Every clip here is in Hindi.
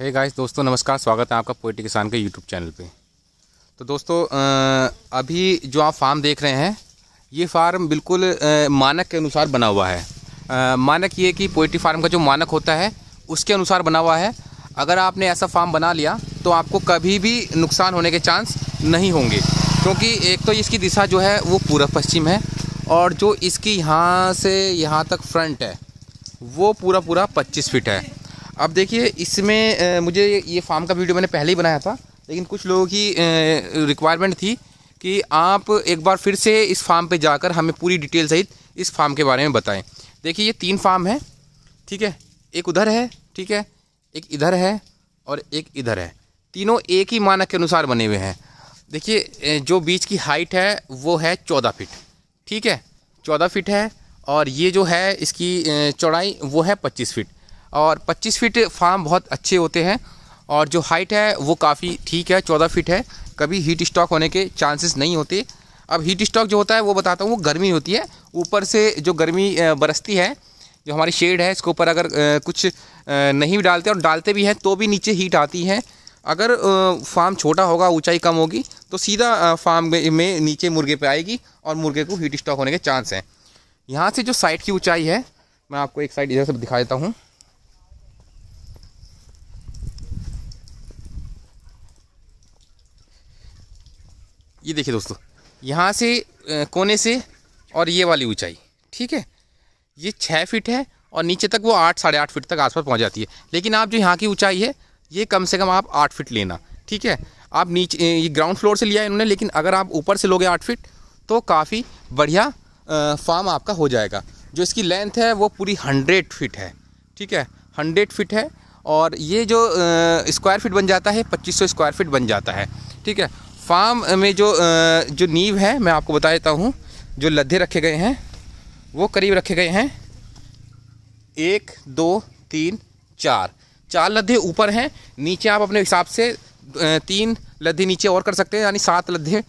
हे hey गाइस दोस्तों नमस्कार स्वागत है आपका पोइटी किसान के यूट्यूब चैनल पे तो दोस्तों अभी जो आप फार्म देख रहे हैं ये फार्म बिल्कुल मानक के अनुसार बना हुआ है मानक ये कि पोइट्री फार्म का जो मानक होता है उसके अनुसार बना हुआ है अगर आपने ऐसा फार्म बना लिया तो आपको कभी भी नुकसान होने के चांस नहीं होंगे क्योंकि एक तो इसकी दिशा जो है वो पूर्व पश्चिम है और जो इसकी यहाँ से यहाँ तक फ्रंट है वो पूरा पूरा पच्चीस फीट है अब देखिए इसमें मुझे ये फार्म का वीडियो मैंने पहले ही बनाया था लेकिन कुछ लोगों की रिक्वायरमेंट थी कि आप एक बार फिर से इस फार्म पे जाकर हमें पूरी डिटेल सहित इस फार्म के बारे में बताएं देखिए ये तीन फार्म है ठीक है एक उधर है ठीक है एक इधर है और एक इधर है तीनों एक ही मानक के अनुसार बने हुए हैं देखिए जो बीच की हाइट है वो है चौदह फिट ठीक है चौदह फिट है और ये जो है इसकी चौड़ाई वो है पच्चीस फिट और 25 फीट फार्म बहुत अच्छे होते हैं और जो हाइट है वो काफ़ी ठीक है 14 फीट है कभी हीट स्टॉक होने के चांसेस नहीं होते अब हीट स्टॉक जो होता है वो बताता हूँ वो गर्मी होती है ऊपर से जो गर्मी बरसती है जो हमारी शेड है इसके ऊपर अगर कुछ नहीं भी डालते और डालते भी हैं तो भी नीचे हीट आती है अगर फार्म छोटा होगा ऊंचाई कम होगी तो सीधा फार्म में नीचे मुर्गे पे आएगी और मुर्गे को हीट स्टॉक होने के चांस हैं यहाँ से जो साइड की ऊंचाई है मैं आपको एक साइड इधर से दिखा देता हूँ ये देखिए दोस्तों यहाँ से कोने से और ये वाली ऊंचाई ठीक है ये छः फीट है और नीचे तक वो आठ साढ़े आठ फीट तक आसपास पहुँच जाती है लेकिन आप जो यहाँ की ऊंचाई है ये कम से कम आप आठ फीट लेना ठीक है आप नीचे ये ग्राउंड फ्लोर से लिया है इन्होंने लेकिन अगर आप ऊपर से लोगे आठ फिट तो काफ़ी बढ़िया फार्म आपका हो जाएगा जो इसकी लेंथ है वो पूरी हंड्रेड फिट है ठीक है हंड्रेड फिट है और ये जो स्क्वायर फिट बन जाता है पच्चीस सौ स्क्वायर फिट बन जाता है ठीक है फार्म में जो जो नींव है मैं आपको बता देता हूँ जो लद्दे रखे गए हैं वो करीब रखे गए हैं एक दो तीन चार चार लद्दे ऊपर हैं नीचे आप अपने हिसाब से तीन लद्दे नीचे और कर सकते हैं यानी सात लद्दे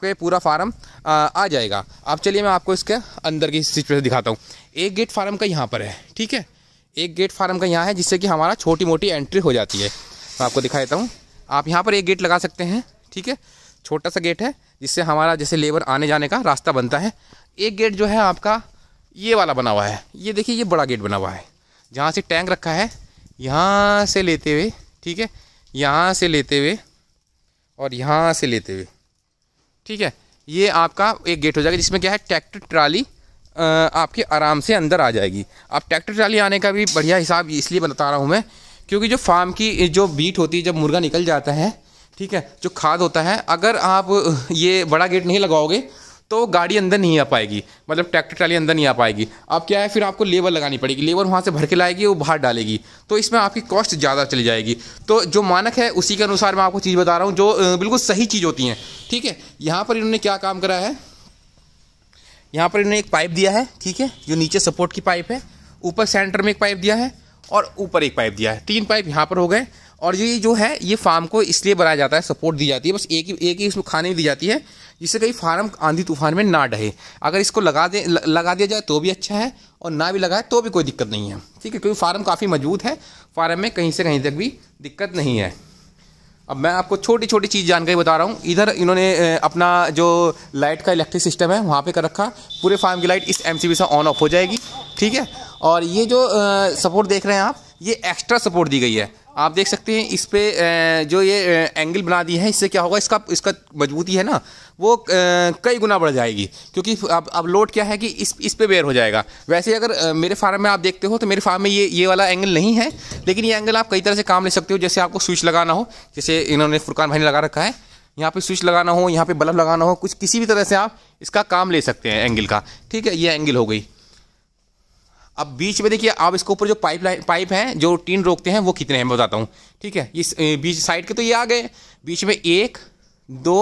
पे पूरा फार्म आ जाएगा अब चलिए मैं आपको इसके अंदर की सिचुएशन दिखाता हूँ एक गेट फार्म का यहाँ पर है ठीक है एक गेट फार्म का यहाँ है जिससे कि हमारा छोटी मोटी एंट्री हो जाती है मैं आपको दिखा देता हूँ आप यहाँ पर एक गेट लगा सकते हैं ठीक है छोटा सा गेट है जिससे हमारा जैसे लेबर आने जाने का रास्ता बनता है एक गेट जो है आपका ये वाला बना हुआ है ये देखिए ये बड़ा गेट बना हुआ है जहाँ से टैंक रखा है यहाँ से लेते हुए ठीक है यहाँ से लेते हुए और यहाँ से लेते हुए ठीक है ये आपका एक गेट हो जाएगा जिसमें क्या है ट्रैक्टर ट्राली आपके आराम से अंदर आ जाएगी अब ट्रैक्टर ट्राली आने का भी बढ़िया हिसाब इसलिए बता रहा हूँ मैं क्योंकि जो फार्म की जो बीट होती है जब मुर्गा निकल जाता है ठीक है जो खाद होता है अगर आप ये बड़ा गेट नहीं लगाओगे तो गाड़ी अंदर नहीं आ पाएगी मतलब ट्रैक्टर ट्राली अंदर नहीं आ पाएगी अब क्या है फिर आपको लेबर लगानी पड़ेगी लेबर वहाँ से भर के लाएगी वो बाहर डालेगी तो इसमें आपकी कॉस्ट ज़्यादा चली जाएगी तो जो मानक है उसी के अनुसार मैं आपको चीज़ बता रहा हूँ जो बिल्कुल सही चीज़ होती हैं ठीक है यहाँ पर इन्होंने क्या काम करा है यहाँ पर इन्होंने एक पाइप दिया है ठीक है जो नीचे सपोर्ट की पाइप है ऊपर सेंटर में एक पाइप दिया है और ऊपर एक पाइप दिया है तीन पाइप यहाँ पर हो गए और ये जो है ये फार्म को इसलिए बनाया जाता है सपोर्ट दी जाती है बस एक ही एक ही इसमें खाने में दी जाती है जिससे कहीं फार्म आंधी तूफान में ना डहे अगर इसको लगा दे लगा दिया जाए तो भी अच्छा है और ना भी लगाए तो भी कोई दिक्कत नहीं है ठीक है क्योंकि फार्म काफ़ी मजबूत है फार्म में कहीं से कहीं तक भी दिक्कत नहीं है अब मैं आपको छोटी छोटी चीज़ जानकारी बता रहा हूँ इधर इन्होंने अपना जो लाइट का इलेक्ट्रिक सिस्टम है वहाँ पे कर रखा पूरे फार्म की लाइट इस एम से ऑन ऑफ हो जाएगी ठीक है और ये जो सपोर्ट देख रहे हैं आप ये एक्स्ट्रा सपोर्ट दी गई है आप देख सकते हैं इस पर जो ये एंगल बना दिए हैं इससे क्या होगा इसका इसका मजबूती है ना वो कई गुना बढ़ जाएगी क्योंकि अब अब लोड क्या है कि इस इस पे बेयर हो जाएगा वैसे अगर मेरे फार्म में आप देखते हो तो मेरे फार्म में ये ये वाला एंगल नहीं है लेकिन ये एंगल आप कई तरह से काम ले सकते हो जैसे आपको स्विच लगाना हो जैसे इन्होंने फुरकान भाई लगा रखा है यहाँ पे स्विच लगाना हो यहाँ पे बल्ब लगाना हो कुछ किसी भी तरह से आप इसका काम ले सकते हैं एंगल का ठीक है ये एंगल हो गई अब बीच में देखिए आप इसके ऊपर जो पाइप पाइप हैं जो टीन रोकते हैं वो कितने हैं मैं बताता हूँ ठीक है इस बीच साइड के तो ये आ गए बीच में एक दो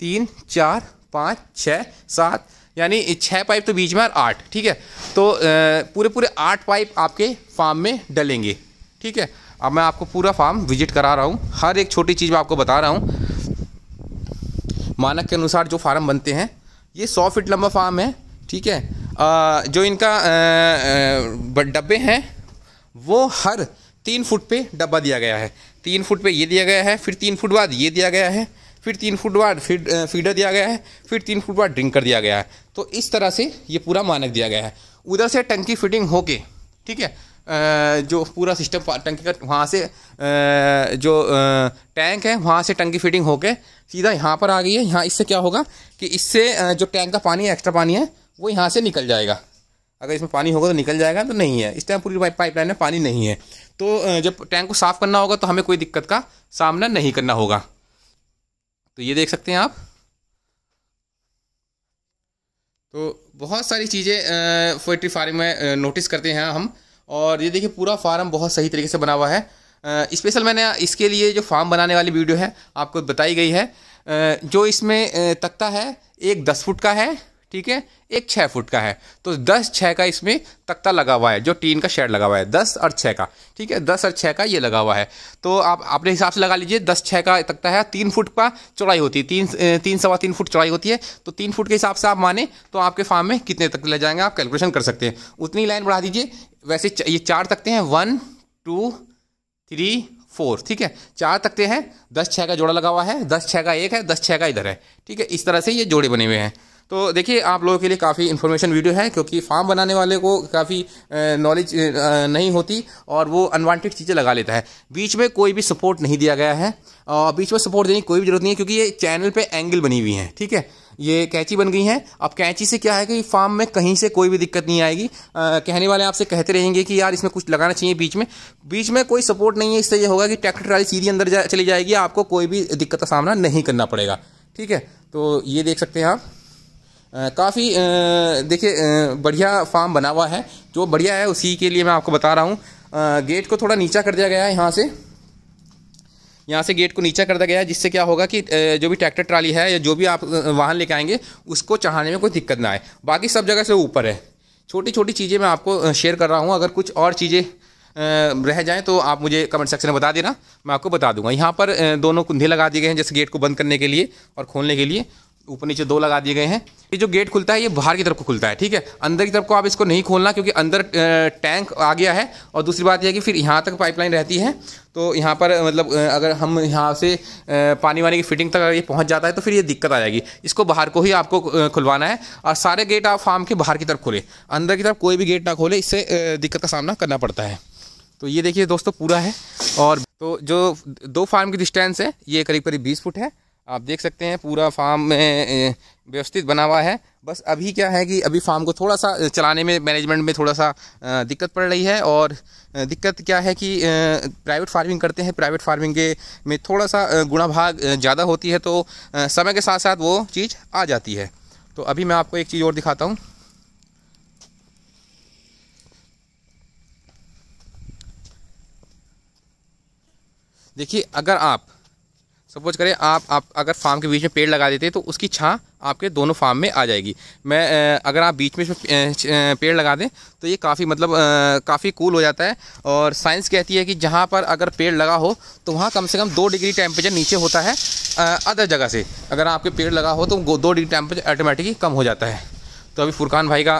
तीन चार पाँच छः सात यानी छः पाइप तो बीच में और आठ ठीक है तो पूरे पूरे आठ पाइप आपके फार्म में डलेंगे ठीक है अब मैं आपको पूरा फार्म विजिट करा रहा हूँ हर एक छोटी चीज़ मैं आपको बता रहा हूँ मानक के अनुसार जो फार्म बनते हैं ये सौ फीट लंबा फार्म है ठीक है जो इनका डब्बे हैं वो हर तीन फुट पे डब्बा दिया गया है तीन फुट पे ये दिया गया है फिर तीन फुट बाद ये दिया गया है फिर तीन फुट बाद फिर फीडर दिया गया है फिर तीन फुट बाद ड्रिंकर दिया गया है तो इस तरह से ये पूरा मानक दिया गया है उधर से टंकी फिटिंग होके ठीक है जो पूरा सिस्टम टंकी का वहाँ से जो टैंक है वहाँ से टंकी फिटिंग होके सीधा यहाँ पर आ गई है यहाँ इससे क्या होगा कि इससे जो टैंक का पानी है एक्स्ट्रा पानी है वो यहाँ से निकल जाएगा अगर इसमें पानी होगा तो निकल जाएगा तो नहीं है इस टाइम पूरी पाइपलाइन में पानी नहीं है तो जब टैंक को साफ़ करना होगा तो हमें कोई दिक्कत का सामना नहीं करना होगा तो ये देख सकते हैं आप तो बहुत सारी चीज़ें पोइट्री फार्म में नोटिस करते हैं हम और ये देखिए पूरा फार्म बहुत सही तरीके से बना हुआ है स्पेशल मैंने इसके लिए जो फार्म बनाने वाली वीडियो है आपको बताई गई है जो इसमें तख्ता है एक दस फुट का है ठीक है एक छः फुट का है तो दस छः का इसमें तख्ता लगा हुआ है जो टीन का शेड लगा हुआ है दस और छः का ठीक है दस और छः का ये लगा हुआ है तो आप अपने हिसाब से लगा लीजिए दस छः का तख्ता है तीन फुट का चौड़ाई होती है तीन तीन सवा तीन फुट चौड़ाई होती है तो तीन फुट के हिसाब से आप माने तो आपके फार्म में कितने तक ले जाएंगे आप कैलकुलेशन कर सकते हैं उतनी लाइन बढ़ा दीजिए वैसे ये चार तख्ते हैं वन टू थ्री फोर ठीक है चार तख्ते हैं दस छः का जोड़ा लगा हुआ है दस छः का एक है दस छः का इधर है ठीक है इस तरह से ये जोड़े बने हुए हैं तो देखिए आप लोगों के लिए काफ़ी इन्फॉर्मेशन वीडियो है क्योंकि फार्म बनाने वाले को काफ़ी नॉलेज नहीं होती और वो अनवांटेड चीज़ें लगा लेता है बीच में कोई भी सपोर्ट नहीं दिया गया है और बीच में सपोर्ट देने की कोई भी जरूरत नहीं है क्योंकि ये चैनल पर एंगल बनी हुई है ठीक है ये कैंची बन गई हैं अब कैंची से क्या है कि फार्म में कहीं से कोई भी दिक्कत नहीं आएगी आ, कहने वाले आपसे कहते रहेंगे कि यार इसमें कुछ लगाना चाहिए बीच में बीच में कोई सपोर्ट नहीं है इससे ये होगा कि ट्रैक्टर ट्राली सीधी अंदर जा, चली जाएगी आपको कोई भी दिक्कत का सामना नहीं करना पड़ेगा ठीक है तो ये देख सकते हैं आप काफ़ी देखिए बढ़िया फार्म बना हुआ है जो बढ़िया है उसी के लिए मैं आपको बता रहा हूँ गेट को थोड़ा नीचा कर दिया गया है यहाँ से यहाँ से गेट को नीचा कर दिया गया है जिससे क्या होगा कि जो भी ट्रैक्टर ट्राली है या जो भी आप वाहन लेके आएंगे उसको चढ़ाने में कोई दिक्कत ना आए बाकी सब जगह से ऊपर है छोटी छोटी चीज़ें मैं आपको शेयर कर रहा हूँ अगर कुछ और चीज़ें रह जाएँ तो आप मुझे कमेंट सेक्शन में बता देना मैं आपको बता दूंगा यहाँ पर दोनों कुंधे लगा दिए गए हैं जैसे गेट को बंद करने के लिए और खोलने के लिए ऊपर नीचे दो लगा दिए गए हैं ये जो गेट खुलता है ये बाहर की तरफ को खुलता है ठीक है अंदर की तरफ को आप इसको नहीं खोलना क्योंकि अंदर टैंक आ गया है और दूसरी बात यह कि फिर यहाँ तक पाइपलाइन रहती है तो यहाँ पर मतलब अगर हम यहाँ से पानी वानी की फिटिंग तक अगर ये पहुँच जाता है तो फिर ये दिक्कत आ जाएगी इसको बाहर को ही आपको खुलवाना है और सारे गेट आप फार्म के बाहर की तरफ खोलें अंदर की तरफ कोई भी गेट ना खोले इससे दिक्कत का सामना करना पड़ता है तो ये देखिए दोस्तों पूरा है और तो जो दो फार्म की डिस्टेंस है ये करीब करीब बीस फुट है आप देख सकते हैं पूरा फार्म में व्यवस्थित बना हुआ है बस अभी क्या है कि अभी फार्म को थोड़ा सा चलाने में मैनेजमेंट में थोड़ा सा दिक्कत पड़ रही है और दिक्कत क्या है कि प्राइवेट फार्मिंग करते हैं प्राइवेट फार्मिंग के में थोड़ा सा गुणा भाग ज़्यादा होती है तो समय के साथ साथ वो चीज़ आ जाती है तो अभी मैं आपको एक चीज़ और दिखाता हूँ देखिए अगर आप सपोज तो करें आप आप अगर फार्म के बीच में पेड़ लगा देते हैं तो उसकी छाँ आपके दोनों फार्म में आ जाएगी मैं अगर आप बीच में इसमें पेड़ लगा दें तो ये काफ़ी मतलब काफ़ी कूल हो जाता है और साइंस कहती है कि जहाँ पर अगर पेड़ लगा हो तो वहाँ कम से कम दो डिग्री टेम्परेचर नीचे होता है अदर जगह से अगर आपके पेड़ लगा हो तो दो डिग्री टेम्परेचर ऑटोमेटिकली कम हो जाता है तो अभी फुरकान भाई का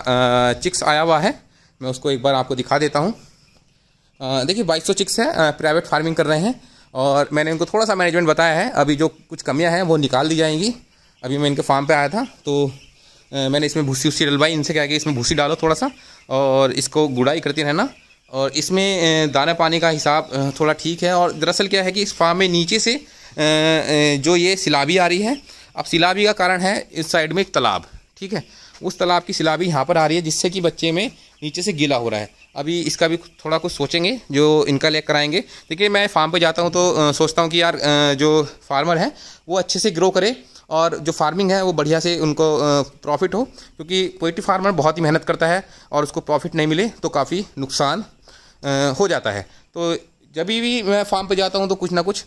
चिक्स आया हुआ है मैं उसको एक बार आपको दिखा देता हूँ देखिए बाईस सौ चिक्स है प्राइवेट फार्मिंग कर रहे हैं और मैंने इनको थोड़ा सा मैनेजमेंट बताया है अभी जो कुछ कमियाँ हैं वो निकाल दी जाएंगी अभी मैं इनके फार्म पर आया था तो मैंने इसमें भूसी उसी डलवाई इनसे कहा कि इसमें भूसी डालो थोड़ा सा और इसको गुड़ाई करती रहना और इसमें दाना पानी का हिसाब थोड़ा ठीक है और दरअसल क्या है कि इस फार्म में नीचे से जो ये सिलाबी आ रही है अब सिलाबी का कारण है इस साइड में एक तालाब ठीक है उस तालाब की सिलाबी यहाँ पर आ रही है जिससे कि बच्चे में नीचे से गीला हो रहा है अभी इसका भी थोड़ा कुछ सोचेंगे जो इनका लेकर आएंगे देखिए मैं फार्म पे जाता हूँ तो सोचता हूँ कि यार जो फार्मर है वो अच्छे से ग्रो करे और जो फार्मिंग है वो बढ़िया से उनको प्रॉफिट हो क्योंकि पोल्ट्री फार्मर बहुत ही मेहनत करता है और उसको प्रॉफिट नहीं मिले तो काफ़ी नुकसान हो जाता है तो जब भी मैं फार्म पर जाता हूँ तो कुछ ना कुछ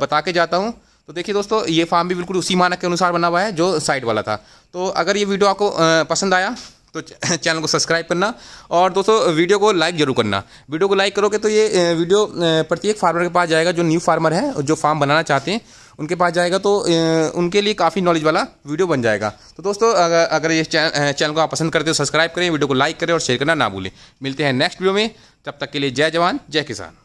बता के जाता हूँ तो देखिए दोस्तों ये फार्म भी बिल्कुल उसी मानक के अनुसार बना हुआ है जो साइड वाला था तो अगर ये वीडियो आपको पसंद आया तो चैनल को सब्सक्राइब करना और दोस्तों वीडियो को लाइक जरूर करना वीडियो को लाइक करोगे तो ये वीडियो प्रत्येक फार्मर के पास जाएगा जो न्यू फार्मर है जो फार्म बनाना चाहते हैं उनके पास जाएगा तो उनके लिए काफ़ी नॉलेज वाला वीडियो बन जाएगा तो दोस्तों अगर अगर ये चैनल को आप पसंद करते हो सब्सक्राइब करें वीडियो को लाइक करें और शेयर करना ना भूलें मिलते हैं नेक्स्ट वीडियो में तब तक के लिए जय जवान जय किसान